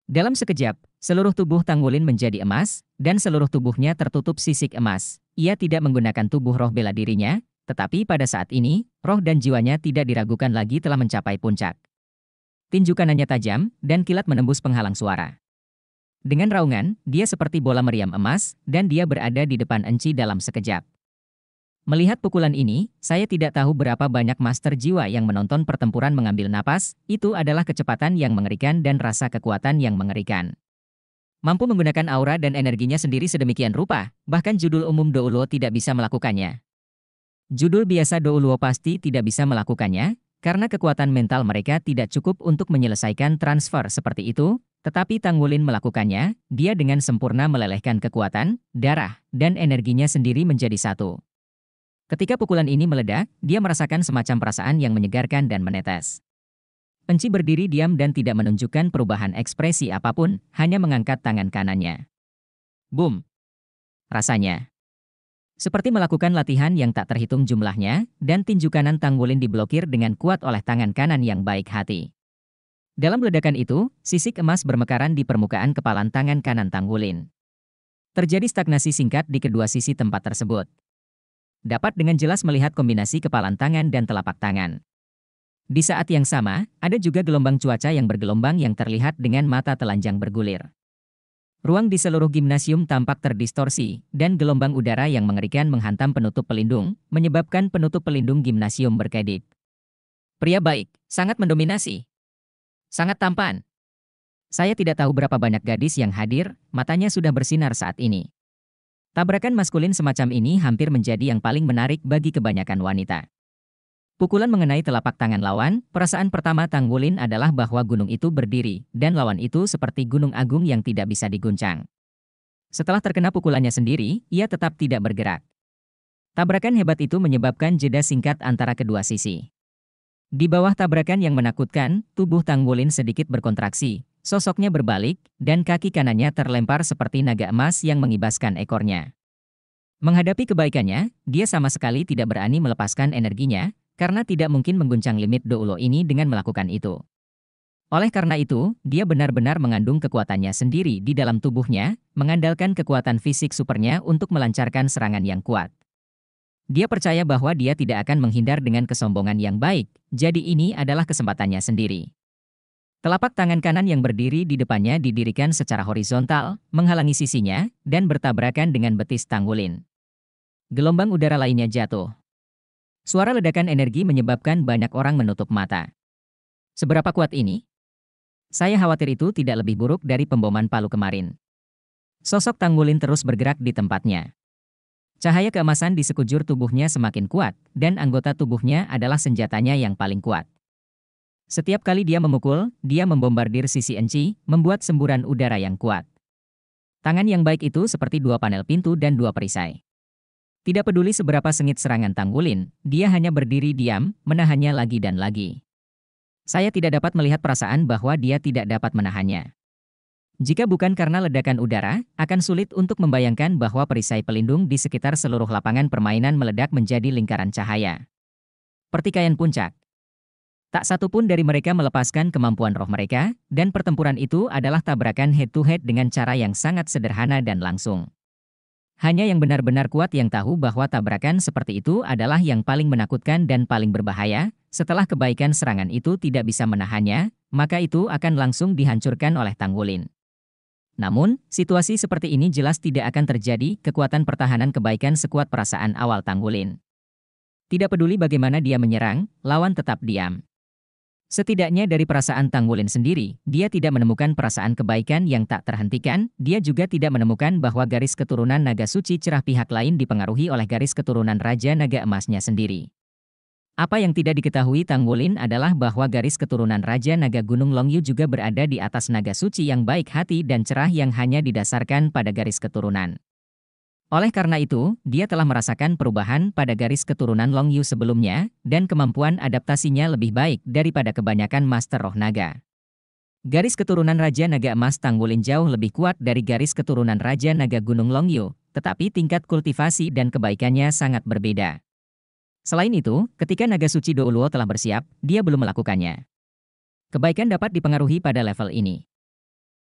Dalam sekejap, seluruh tubuh Tang Wulin menjadi emas, dan seluruh tubuhnya tertutup sisik emas. Ia tidak menggunakan tubuh roh bela dirinya, tetapi pada saat ini, roh dan jiwanya tidak diragukan lagi telah mencapai puncak. Tinju kanannya tajam, dan kilat menembus penghalang suara. Dengan raungan, dia seperti bola meriam emas, dan dia berada di depan Enci dalam sekejap. Melihat pukulan ini, saya tidak tahu berapa banyak master jiwa yang menonton pertempuran mengambil napas, itu adalah kecepatan yang mengerikan dan rasa kekuatan yang mengerikan mampu menggunakan aura dan energinya sendiri sedemikian rupa, bahkan judul umum Douluo tidak bisa melakukannya. Judul biasa Douluo pasti tidak bisa melakukannya, karena kekuatan mental mereka tidak cukup untuk menyelesaikan transfer seperti itu, tetapi Tang Wulin melakukannya, dia dengan sempurna melelehkan kekuatan, darah, dan energinya sendiri menjadi satu. Ketika pukulan ini meledak, dia merasakan semacam perasaan yang menyegarkan dan menetes. Penci berdiri diam dan tidak menunjukkan perubahan ekspresi apapun, hanya mengangkat tangan kanannya. Boom! Rasanya, seperti melakukan latihan yang tak terhitung jumlahnya, dan tinju kanan Tangwulin diblokir dengan kuat oleh tangan kanan yang baik hati. Dalam ledakan itu, sisik emas bermekaran di permukaan kepalan tangan kanan Tangwulin. Terjadi stagnasi singkat di kedua sisi tempat tersebut. Dapat dengan jelas melihat kombinasi kepalan tangan dan telapak tangan. Di saat yang sama, ada juga gelombang cuaca yang bergelombang yang terlihat dengan mata telanjang bergulir. Ruang di seluruh gimnasium tampak terdistorsi, dan gelombang udara yang mengerikan menghantam penutup pelindung, menyebabkan penutup pelindung gimnasium berkedip. Pria baik, sangat mendominasi. Sangat tampan. Saya tidak tahu berapa banyak gadis yang hadir, matanya sudah bersinar saat ini. Tabrakan maskulin semacam ini hampir menjadi yang paling menarik bagi kebanyakan wanita. Pukulan mengenai telapak tangan lawan, perasaan pertama Tang Wulin adalah bahwa gunung itu berdiri, dan lawan itu seperti gunung agung yang tidak bisa diguncang. Setelah terkena pukulannya sendiri, ia tetap tidak bergerak. Tabrakan hebat itu menyebabkan jeda singkat antara kedua sisi. Di bawah tabrakan yang menakutkan, tubuh Tang Wulin sedikit berkontraksi, sosoknya berbalik, dan kaki kanannya terlempar seperti naga emas yang mengibaskan ekornya. Menghadapi kebaikannya, dia sama sekali tidak berani melepaskan energinya, karena tidak mungkin mengguncang limit Doulo ini dengan melakukan itu. Oleh karena itu, dia benar-benar mengandung kekuatannya sendiri di dalam tubuhnya, mengandalkan kekuatan fisik supernya untuk melancarkan serangan yang kuat. Dia percaya bahwa dia tidak akan menghindar dengan kesombongan yang baik, jadi ini adalah kesempatannya sendiri. Telapak tangan kanan yang berdiri di depannya didirikan secara horizontal, menghalangi sisinya, dan bertabrakan dengan betis tanggulin. Gelombang udara lainnya jatuh. Suara ledakan energi menyebabkan banyak orang menutup mata. Seberapa kuat ini? Saya khawatir itu tidak lebih buruk dari pemboman Palu kemarin. Sosok Tanggulin terus bergerak di tempatnya. Cahaya keemasan di sekujur tubuhnya semakin kuat, dan anggota tubuhnya adalah senjatanya yang paling kuat. Setiap kali dia memukul, dia membombardir sisi enci, membuat semburan udara yang kuat. Tangan yang baik itu seperti dua panel pintu dan dua perisai. Tidak peduli seberapa sengit serangan Tanggulin, dia hanya berdiri diam, menahannya lagi dan lagi. Saya tidak dapat melihat perasaan bahwa dia tidak dapat menahannya. Jika bukan karena ledakan udara, akan sulit untuk membayangkan bahwa perisai pelindung di sekitar seluruh lapangan permainan meledak menjadi lingkaran cahaya. Pertikaian puncak. Tak satu pun dari mereka melepaskan kemampuan roh mereka, dan pertempuran itu adalah tabrakan head-to-head -head dengan cara yang sangat sederhana dan langsung. Hanya yang benar-benar kuat yang tahu bahwa tabrakan seperti itu adalah yang paling menakutkan dan paling berbahaya. Setelah kebaikan serangan itu tidak bisa menahannya, maka itu akan langsung dihancurkan oleh Tanggulin. Namun, situasi seperti ini jelas tidak akan terjadi kekuatan pertahanan kebaikan sekuat perasaan awal Tanggulin. Tidak peduli bagaimana dia menyerang, lawan tetap diam. Setidaknya dari perasaan Tang Wulin sendiri, dia tidak menemukan perasaan kebaikan yang tak terhentikan, dia juga tidak menemukan bahwa garis keturunan naga suci cerah pihak lain dipengaruhi oleh garis keturunan Raja Naga Emasnya sendiri. Apa yang tidak diketahui Tang Wulin adalah bahwa garis keturunan Raja Naga Gunung Longyu juga berada di atas naga suci yang baik hati dan cerah yang hanya didasarkan pada garis keturunan. Oleh karena itu, dia telah merasakan perubahan pada garis keturunan Long Yu sebelumnya, dan kemampuan adaptasinya lebih baik daripada kebanyakan Master Roh Naga. Garis keturunan Raja Naga Emas Tang Wulin jauh lebih kuat dari garis keturunan Raja Naga Gunung Long Yu, tetapi tingkat kultivasi dan kebaikannya sangat berbeda. Selain itu, ketika Naga Suci Douluo telah bersiap, dia belum melakukannya. Kebaikan dapat dipengaruhi pada level ini.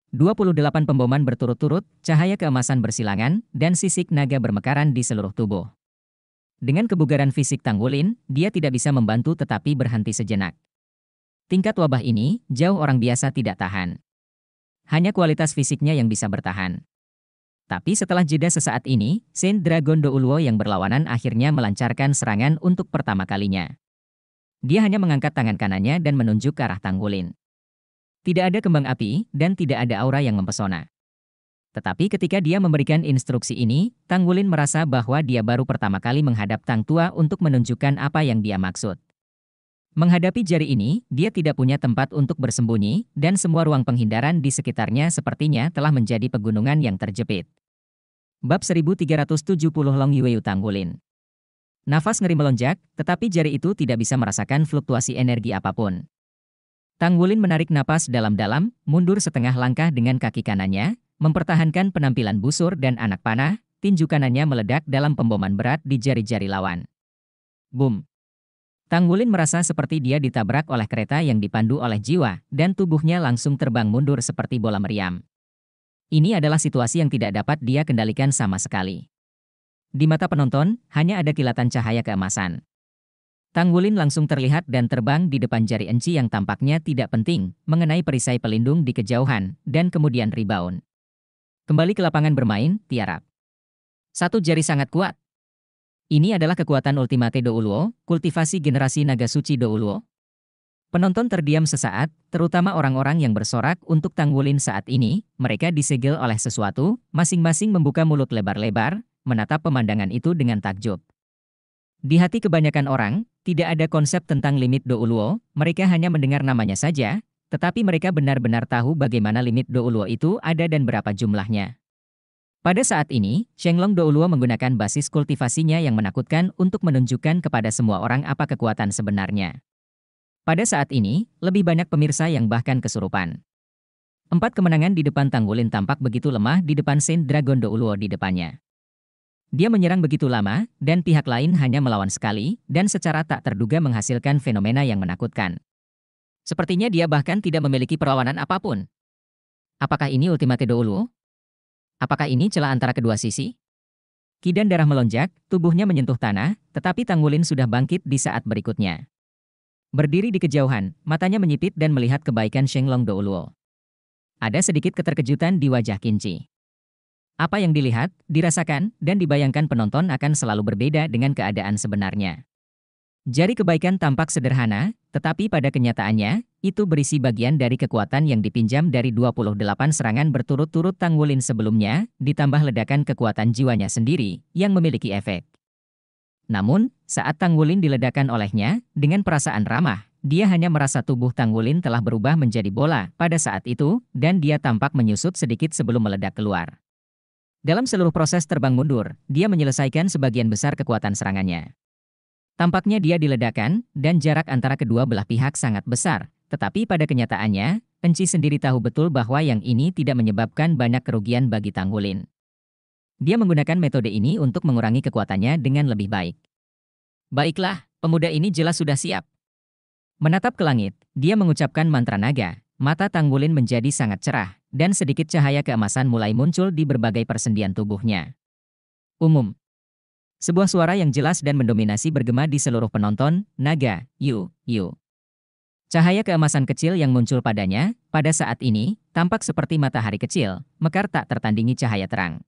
28 pemboman berturut-turut, cahaya keemasan bersilangan, dan sisik naga bermekaran di seluruh tubuh. Dengan kebugaran fisik Tanggulin, dia tidak bisa membantu tetapi berhenti sejenak. Tingkat wabah ini, jauh orang biasa tidak tahan. Hanya kualitas fisiknya yang bisa bertahan. Tapi setelah jeda sesaat ini, Saint Dragon Doulwo yang berlawanan akhirnya melancarkan serangan untuk pertama kalinya. Dia hanya mengangkat tangan kanannya dan menunjuk ke arah Tanggulin. Tidak ada kembang api dan tidak ada aura yang mempesona. Tetapi ketika dia memberikan instruksi ini, Tang Wulin merasa bahwa dia baru pertama kali menghadap Tang Tua untuk menunjukkan apa yang dia maksud. Menghadapi jari ini, dia tidak punya tempat untuk bersembunyi, dan semua ruang penghindaran di sekitarnya sepertinya telah menjadi pegunungan yang terjepit. Bab 1370 Long Yueyu Tang Wulin Nafas ngeri melonjak, tetapi jari itu tidak bisa merasakan fluktuasi energi apapun. Tang Wulin menarik napas dalam-dalam, mundur setengah langkah dengan kaki kanannya, mempertahankan penampilan busur dan anak panah, tinju kanannya meledak dalam pemboman berat di jari-jari lawan. Boom! Tang Wulin merasa seperti dia ditabrak oleh kereta yang dipandu oleh jiwa, dan tubuhnya langsung terbang mundur seperti bola meriam. Ini adalah situasi yang tidak dapat dia kendalikan sama sekali. Di mata penonton, hanya ada kilatan cahaya keemasan. Tang Wulin langsung terlihat dan terbang di depan jari Enci yang tampaknya tidak penting, mengenai perisai pelindung di kejauhan, dan kemudian rebound. Kembali ke lapangan bermain, Tiara, Satu jari sangat kuat. Ini adalah kekuatan ultimate Douluo, kultivasi generasi naga suci Douluo. Penonton terdiam sesaat, terutama orang-orang yang bersorak untuk Tang Wulin saat ini, mereka disegel oleh sesuatu, masing-masing membuka mulut lebar-lebar, menatap pemandangan itu dengan takjub. Di hati kebanyakan orang, tidak ada konsep tentang limit douluo, mereka hanya mendengar namanya saja, tetapi mereka benar-benar tahu bagaimana limit douluo itu ada dan berapa jumlahnya. Pada saat ini, Shenglong Douluo menggunakan basis kultivasinya yang menakutkan untuk menunjukkan kepada semua orang apa kekuatan sebenarnya. Pada saat ini, lebih banyak pemirsa yang bahkan kesurupan. Empat kemenangan di depan Tanggulin tampak begitu lemah di depan Saint Dragon Douluo di depannya. Dia menyerang begitu lama, dan pihak lain hanya melawan sekali, dan secara tak terduga menghasilkan fenomena yang menakutkan. Sepertinya dia bahkan tidak memiliki perlawanan apapun. Apakah ini ultimate Doulu? Apakah ini celah antara kedua sisi? Kidan darah melonjak, tubuhnya menyentuh tanah, tetapi Tangulin sudah bangkit di saat berikutnya. Berdiri di kejauhan, matanya menyipit dan melihat kebaikan Shenglong Douluo. Ada sedikit keterkejutan di wajah Kinci. Apa yang dilihat, dirasakan, dan dibayangkan penonton akan selalu berbeda dengan keadaan sebenarnya. Jari kebaikan tampak sederhana, tetapi pada kenyataannya, itu berisi bagian dari kekuatan yang dipinjam dari 28 serangan berturut-turut Tang Wulin sebelumnya, ditambah ledakan kekuatan jiwanya sendiri, yang memiliki efek. Namun, saat Tang Wulin diledakan olehnya, dengan perasaan ramah, dia hanya merasa tubuh Tang Wulin telah berubah menjadi bola pada saat itu, dan dia tampak menyusut sedikit sebelum meledak keluar. Dalam seluruh proses terbang mundur, dia menyelesaikan sebagian besar kekuatan serangannya. Tampaknya dia diledakan, dan jarak antara kedua belah pihak sangat besar. Tetapi pada kenyataannya, Enci sendiri tahu betul bahwa yang ini tidak menyebabkan banyak kerugian bagi Tanggulin. Dia menggunakan metode ini untuk mengurangi kekuatannya dengan lebih baik. Baiklah, pemuda ini jelas sudah siap. Menatap ke langit, dia mengucapkan mantra naga, mata Tanggulin menjadi sangat cerah, dan sedikit cahaya keemasan mulai muncul di berbagai persendian tubuhnya. Umum. Sebuah suara yang jelas dan mendominasi bergema di seluruh penonton, naga, yu, yu. Cahaya keemasan kecil yang muncul padanya, pada saat ini, tampak seperti matahari kecil, mekar tak tertandingi cahaya terang.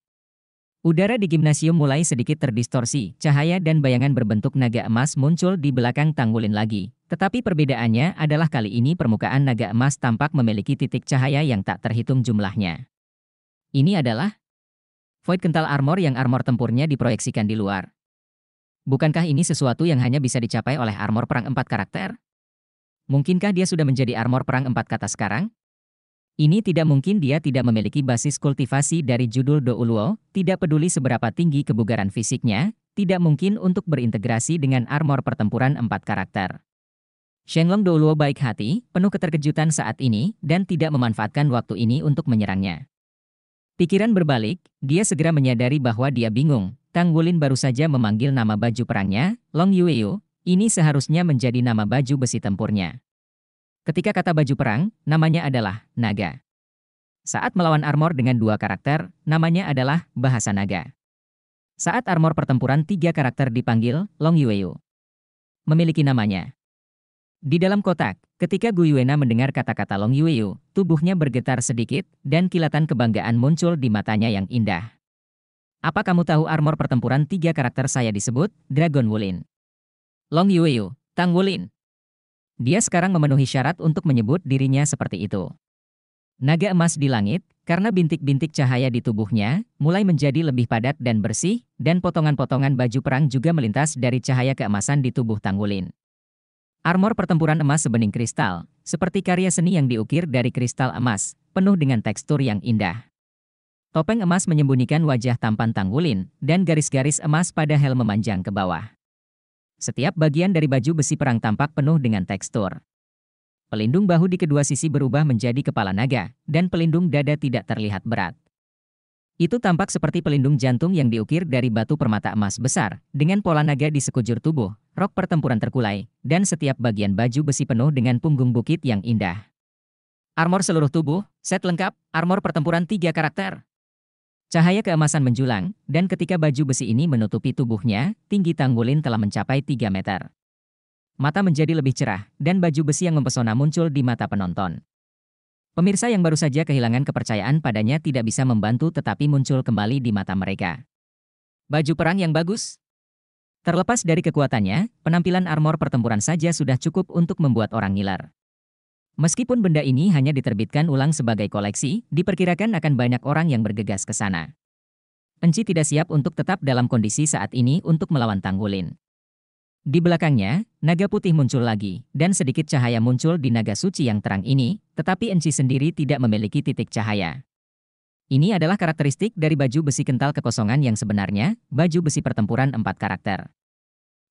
Udara di gimnasium mulai sedikit terdistorsi, cahaya dan bayangan berbentuk naga emas muncul di belakang Tanggulin lagi, tetapi perbedaannya adalah kali ini permukaan naga emas tampak memiliki titik cahaya yang tak terhitung jumlahnya. Ini adalah void kental armor yang armor tempurnya diproyeksikan di luar. Bukankah ini sesuatu yang hanya bisa dicapai oleh armor perang empat karakter? Mungkinkah dia sudah menjadi armor perang empat kata sekarang? Ini tidak mungkin dia tidak memiliki basis kultivasi dari judul Douluo, tidak peduli seberapa tinggi kebugaran fisiknya, tidak mungkin untuk berintegrasi dengan armor pertempuran empat karakter. Shenlong Douluo baik hati, penuh keterkejutan saat ini, dan tidak memanfaatkan waktu ini untuk menyerangnya. Pikiran berbalik, dia segera menyadari bahwa dia bingung. Tang Wulin baru saja memanggil nama baju perangnya, Long Yueyu, ini seharusnya menjadi nama baju besi tempurnya. Ketika kata baju perang, namanya adalah naga. Saat melawan armor dengan dua karakter, namanya adalah bahasa naga. Saat armor pertempuran tiga karakter dipanggil, Long Yueyu. Memiliki namanya. Di dalam kotak, ketika Guyuena mendengar kata-kata Long Yueyu, tubuhnya bergetar sedikit, dan kilatan kebanggaan muncul di matanya yang indah. Apa kamu tahu armor pertempuran tiga karakter saya disebut Dragon Wulin? Long Yueyu, Tang Wulin. Dia sekarang memenuhi syarat untuk menyebut dirinya seperti itu. Naga emas di langit, karena bintik-bintik cahaya di tubuhnya, mulai menjadi lebih padat dan bersih, dan potongan-potongan baju perang juga melintas dari cahaya keemasan di tubuh Tang Wulin. Armor pertempuran emas sebening kristal, seperti karya seni yang diukir dari kristal emas, penuh dengan tekstur yang indah. Topeng emas menyembunyikan wajah tampan Tanggulin, dan garis-garis emas pada helm memanjang ke bawah. Setiap bagian dari baju besi perang tampak penuh dengan tekstur. Pelindung bahu di kedua sisi berubah menjadi kepala naga, dan pelindung dada tidak terlihat berat. Itu tampak seperti pelindung jantung yang diukir dari batu permata emas besar, dengan pola naga di sekujur tubuh, rok pertempuran terkulai, dan setiap bagian baju besi penuh dengan punggung bukit yang indah. Armor seluruh tubuh, set lengkap, armor pertempuran tiga karakter. Cahaya keemasan menjulang, dan ketika baju besi ini menutupi tubuhnya, tinggi Tanggulin telah mencapai 3 meter. Mata menjadi lebih cerah, dan baju besi yang mempesona muncul di mata penonton. Pemirsa yang baru saja kehilangan kepercayaan padanya tidak bisa membantu tetapi muncul kembali di mata mereka. Baju perang yang bagus, Terlepas dari kekuatannya, penampilan armor pertempuran saja sudah cukup untuk membuat orang ngiler. Meskipun benda ini hanya diterbitkan ulang sebagai koleksi, diperkirakan akan banyak orang yang bergegas ke sana. Enci tidak siap untuk tetap dalam kondisi saat ini untuk melawan Tanggulin. Di belakangnya, naga putih muncul lagi, dan sedikit cahaya muncul di naga suci yang terang ini, tetapi Enci sendiri tidak memiliki titik cahaya. Ini adalah karakteristik dari baju besi kental kekosongan yang sebenarnya, baju besi pertempuran empat karakter.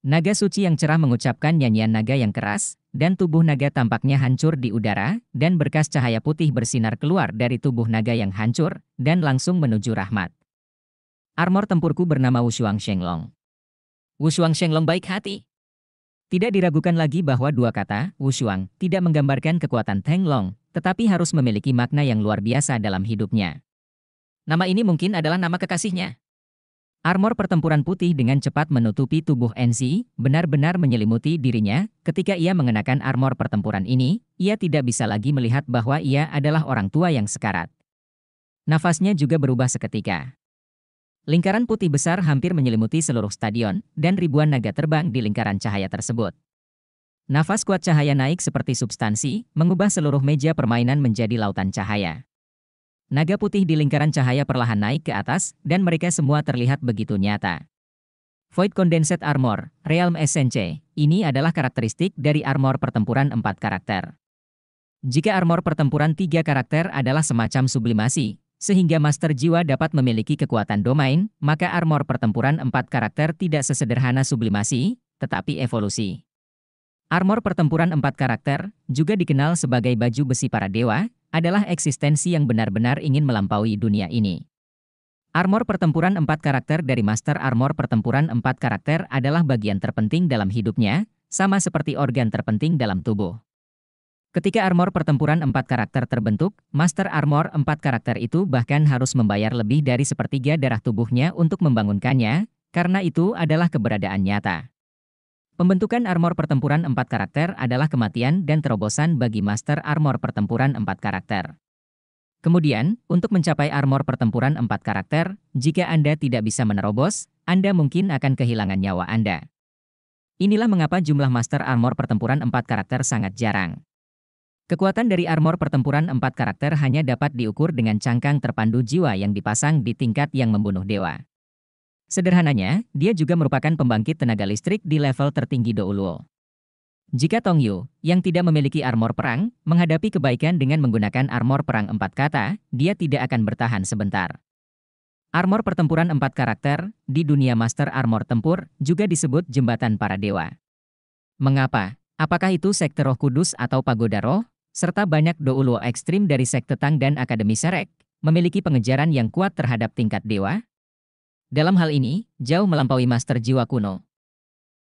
Naga suci yang cerah mengucapkan nyanyian naga yang keras, dan tubuh naga tampaknya hancur di udara, dan berkas cahaya putih bersinar keluar dari tubuh naga yang hancur, dan langsung menuju rahmat. Armor tempurku bernama Wushuang Shenglong. Wushuang Shenglong baik hati. Tidak diragukan lagi bahwa dua kata, Wushuang, tidak menggambarkan kekuatan Tenglong, tetapi harus memiliki makna yang luar biasa dalam hidupnya. Nama ini mungkin adalah nama kekasihnya. Armor pertempuran putih dengan cepat menutupi tubuh NC, benar-benar menyelimuti dirinya. Ketika ia mengenakan armor pertempuran ini, ia tidak bisa lagi melihat bahwa ia adalah orang tua yang sekarat. Nafasnya juga berubah seketika. Lingkaran putih besar hampir menyelimuti seluruh stadion, dan ribuan naga terbang di lingkaran cahaya tersebut. Nafas kuat cahaya naik seperti substansi, mengubah seluruh meja permainan menjadi lautan cahaya. Naga putih di lingkaran cahaya perlahan naik ke atas, dan mereka semua terlihat begitu nyata. Void Condensed Armor, Realm SNC, ini adalah karakteristik dari armor pertempuran empat karakter. Jika armor pertempuran tiga karakter adalah semacam sublimasi, sehingga master jiwa dapat memiliki kekuatan domain, maka armor pertempuran empat karakter tidak sesederhana sublimasi, tetapi evolusi. Armor pertempuran empat karakter juga dikenal sebagai baju besi para dewa adalah eksistensi yang benar-benar ingin melampaui dunia ini. Armor pertempuran empat karakter dari Master Armor pertempuran empat karakter adalah bagian terpenting dalam hidupnya, sama seperti organ terpenting dalam tubuh. Ketika armor pertempuran empat karakter terbentuk, Master Armor empat karakter itu bahkan harus membayar lebih dari sepertiga darah tubuhnya untuk membangunkannya, karena itu adalah keberadaan nyata. Pembentukan armor pertempuran 4 karakter adalah kematian dan terobosan bagi master armor pertempuran 4 karakter. Kemudian, untuk mencapai armor pertempuran 4 karakter, jika Anda tidak bisa menerobos, Anda mungkin akan kehilangan nyawa Anda. Inilah mengapa jumlah master armor pertempuran 4 karakter sangat jarang. Kekuatan dari armor pertempuran 4 karakter hanya dapat diukur dengan cangkang terpandu jiwa yang dipasang di tingkat yang membunuh dewa. Sederhananya, dia juga merupakan pembangkit tenaga listrik di level tertinggi Douluo. Jika Tongyu, yang tidak memiliki armor perang, menghadapi kebaikan dengan menggunakan armor perang empat kata, dia tidak akan bertahan sebentar. Armor pertempuran empat karakter, di dunia Master Armor Tempur, juga disebut Jembatan Para Dewa. Mengapa? Apakah itu Sekte Roh Kudus atau Pagoda Roh? Serta banyak Douluo ekstrim dari Sekte Tang dan Akademi Serek, memiliki pengejaran yang kuat terhadap tingkat dewa? Dalam hal ini, jauh melampaui master jiwa kuno.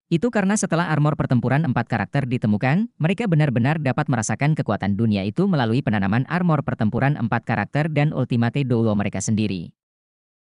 Itu karena setelah armor pertempuran empat karakter ditemukan, mereka benar-benar dapat merasakan kekuatan dunia itu melalui penanaman armor pertempuran empat karakter dan ultimate duo mereka sendiri.